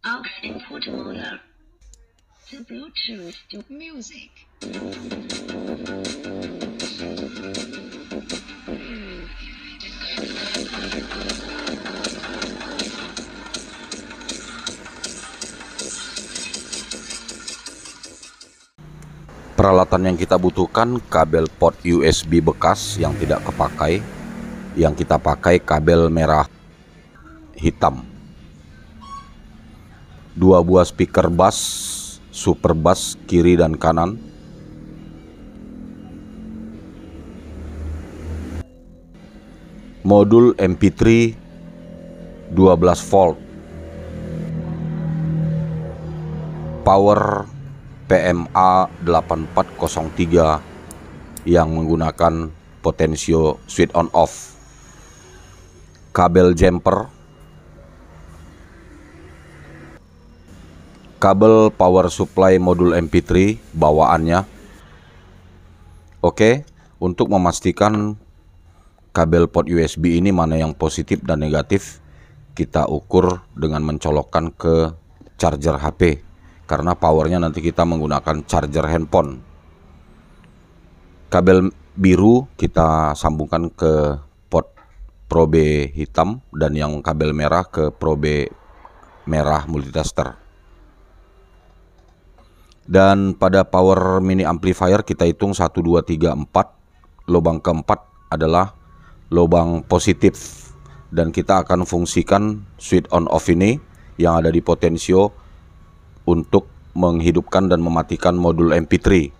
I'll The Bluetooth music. Peralatan yang kita butuhkan kabel port USB bekas yang tidak kepakai, yang kita pakai kabel merah hitam dua buah speaker bass, super bass kiri dan kanan. Modul MP3 12 volt. Power PMA 8403 yang menggunakan potensio switch on off. Kabel jumper kabel power supply modul MP3 bawaannya. Oke, untuk memastikan kabel port USB ini mana yang positif dan negatif, kita ukur dengan mencolokkan ke charger HP karena powernya nanti kita menggunakan charger handphone. Kabel biru kita sambungkan ke port probe hitam dan yang kabel merah ke probe merah multitester. Dan pada power mini amplifier kita hitung 1, 2, 3, 4. Lubang keempat adalah lubang positif. Dan kita akan fungsikan switch on off ini yang ada di potensio untuk menghidupkan dan mematikan modul MP3.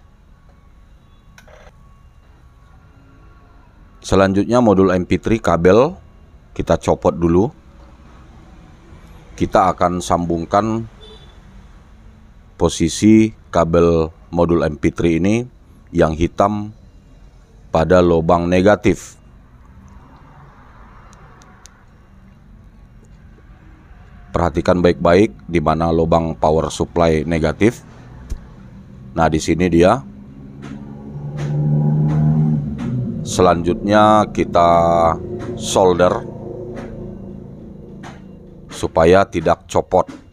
Selanjutnya modul MP3 kabel kita copot dulu. Kita akan sambungkan posisi kabel modul MP3 ini yang hitam pada lubang negatif. Perhatikan baik-baik di mana lubang power supply negatif. Nah, di sini dia. Selanjutnya kita solder supaya tidak copot.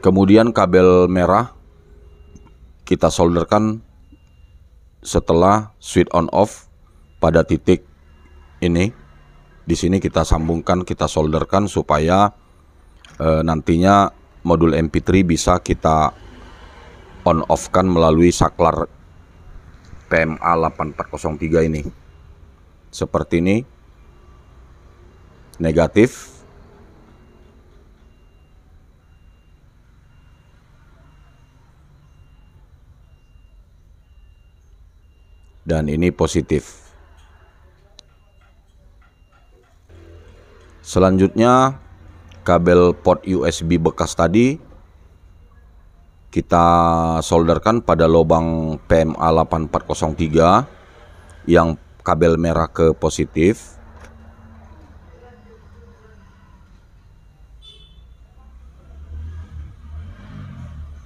Kemudian kabel merah kita solderkan setelah switch on off pada titik ini. Di sini kita sambungkan, kita solderkan supaya e, nantinya modul MP3 bisa kita on off kan melalui saklar PMA 8403 ini. Seperti ini. Negatif dan ini positif. Selanjutnya kabel port USB bekas tadi kita solderkan pada lubang PMA 8403 yang kabel merah ke positif.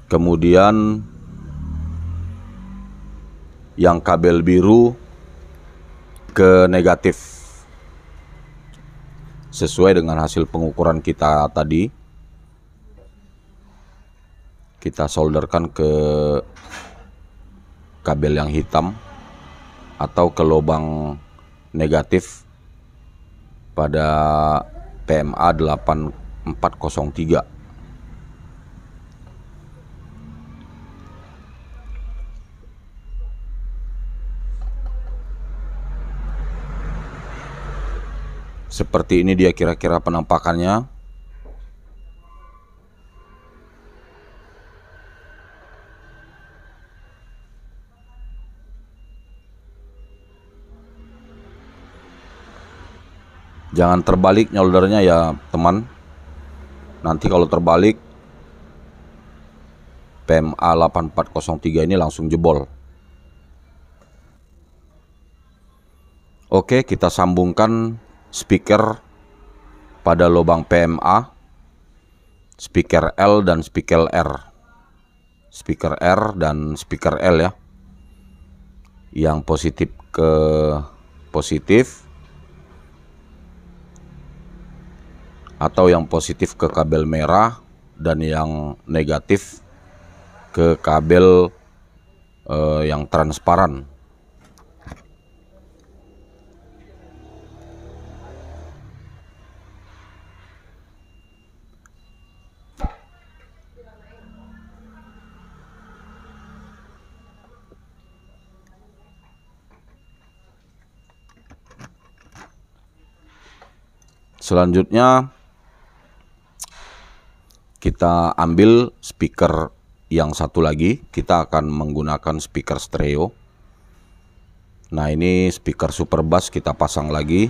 Kemudian yang kabel biru ke negatif sesuai dengan hasil pengukuran kita tadi kita solderkan ke kabel yang hitam atau ke lubang negatif pada PMA 8403 Seperti ini dia kira-kira penampakannya. Jangan terbalik nyoldernya ya teman. Nanti kalau terbalik PMA 8403 ini langsung jebol. Oke, kita sambungkan speaker pada lubang PMA, speaker L dan speaker R. Speaker R dan speaker L ya. Yang positif ke positif atau yang positif ke kabel merah dan yang negatif ke kabel eh, yang transparan Selanjutnya kita ambil speaker yang satu lagi. Kita akan menggunakan speaker stereo. Nah ini speaker super bass kita pasang lagi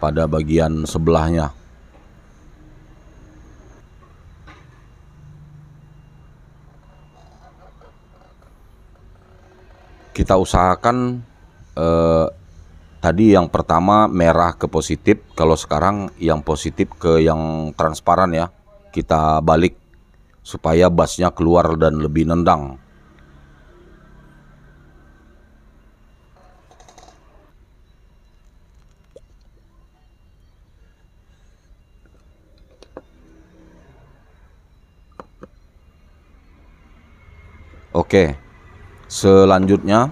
pada bagian sebelahnya. Kita usahakan eh, Tadi yang pertama merah ke positif, kalau sekarang yang positif ke yang transparan ya. Kita balik supaya bassnya keluar dan lebih nendang. Oke, selanjutnya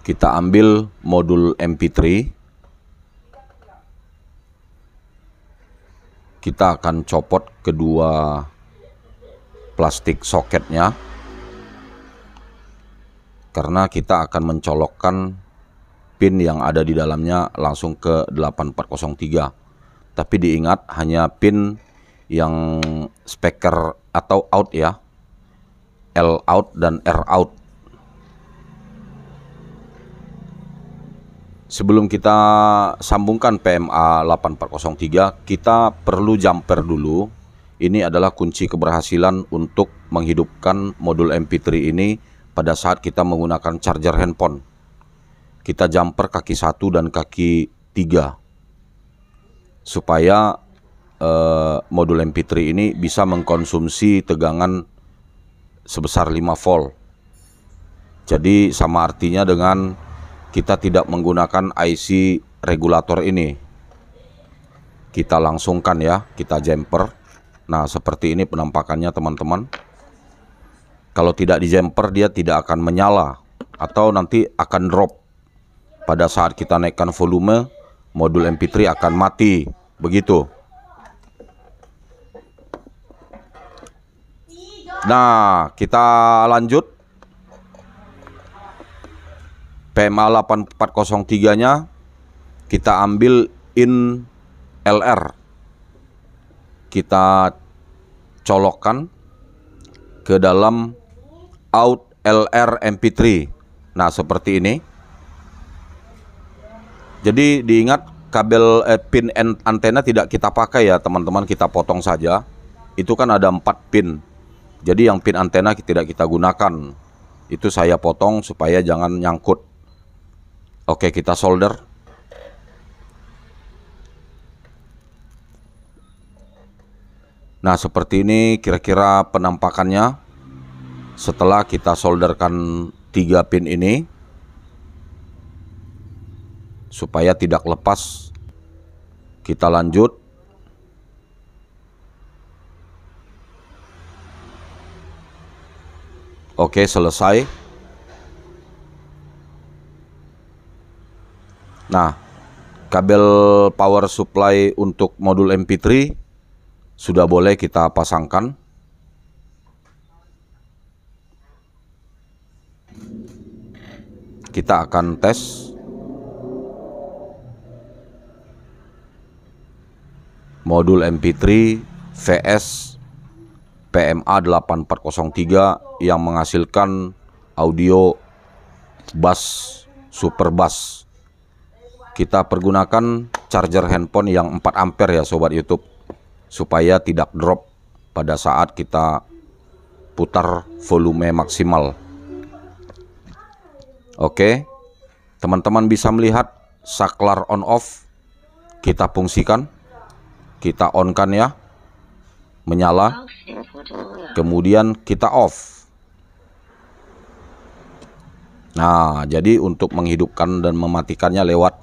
kita ambil modul MP3. Kita akan copot kedua plastik soketnya. Karena kita akan mencolokkan pin yang ada di dalamnya langsung ke 8403. Tapi diingat hanya pin yang speaker atau out ya. L out dan R out. Sebelum kita sambungkan PMA 8403, kita perlu jumper dulu. Ini adalah kunci keberhasilan untuk menghidupkan modul MP3 ini pada saat kita menggunakan charger handphone. Kita jumper kaki satu dan kaki tiga supaya eh, modul MP3 ini bisa mengkonsumsi tegangan sebesar 5 volt. Jadi sama artinya dengan kita tidak menggunakan IC regulator ini kita langsungkan ya kita jumper nah seperti ini penampakannya teman-teman kalau tidak di jumper dia tidak akan menyala atau nanti akan drop pada saat kita naikkan volume modul mp3 akan mati begitu nah kita lanjut PMA 8403 nya kita ambil in LR kita colokkan ke dalam out LR MP3 nah seperti ini jadi diingat kabel eh, pin antena tidak kita pakai ya teman-teman kita potong saja itu kan ada empat pin jadi yang pin antena tidak kita gunakan itu saya potong supaya jangan nyangkut Oke, kita solder. Nah, seperti ini kira-kira penampakannya setelah kita solderkan tiga pin ini supaya tidak lepas. Kita lanjut. Oke, selesai. Nah, kabel power supply untuk modul MP3 sudah boleh kita pasangkan. Kita akan tes modul MP3 VS PMA 8403 yang menghasilkan audio bass super bass kita pergunakan charger handphone yang 4 ampere ya sobat YouTube supaya tidak drop pada saat kita putar volume maksimal. Oke. Teman-teman bisa melihat saklar on off kita fungsikan. Kita on kan ya. Menyala. Kemudian kita off. Nah, jadi untuk menghidupkan dan mematikannya lewat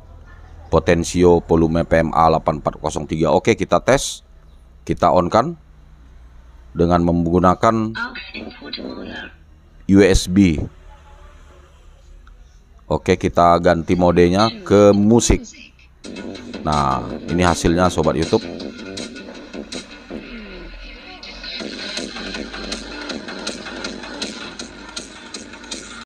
potensio volume PMA 8403. Oke, kita tes. Kita on kan dengan menggunakan USB. Oke, kita ganti modenya ke musik. Nah, ini hasilnya sobat YouTube.